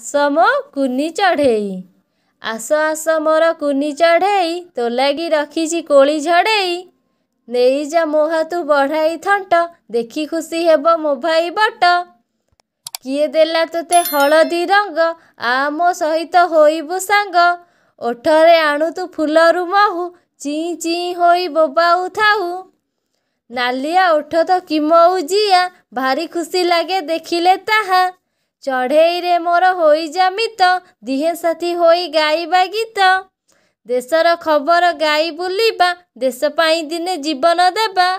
ଆସ ମୋ କୁନି ଚଢ଼େଇ ଆସ ଆସ ମୋର କୁନି ଚଢ଼େଇ ତୋ ଲାଗି ରଖିଛି କୋଳି ଝଡ଼େଇ ନେଇଯା ମୋ ହାତୁ ବଢ଼ାଇ ଥଣ୍ଟ ଦେଖି ଖୁସି ହେବ ମୋ ଭାଇ ବଟ କିଏ ଦେଲା ତୋତେ ହଳଦୀ ରଙ୍ଗ ଆ ମୋ ସହିତ ହୋଇବୁ ସାଙ୍ଗ ଓଠରେ ଆଣୁ ତୁ ଫୁଲରୁ ମହୁ ଚିଁ ଚିଁ ହୋଇ ବୋବାଉ ଥାଉ ନାଲିଆ ଓଠ ତ କିମଉ ଜିଆ ଭାରି ଖୁସି ଲାଗେ ଦେଖିଲେ ତାହା ଚଢ଼େଇରେ ମୋର ହୋଇଜାମିତ ଦିହେ ସାଥି ହୋଇ ଗାଇବା ଗୀତ ଦେଶର ଖବର ଗାଇ ବୁଲିବା ଦେଶ ପାଇଁ ଦିନେ ଜୀବନ ଦେବା